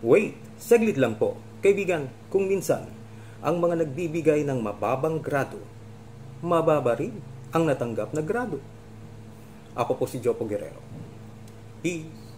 Wait, saglit lang po. Kaibigan, kung minsan, ang mga nagbibigay ng mababang grado, mababa rin ang natanggap na grado. Ako po si Jopo Guerrero. Peace!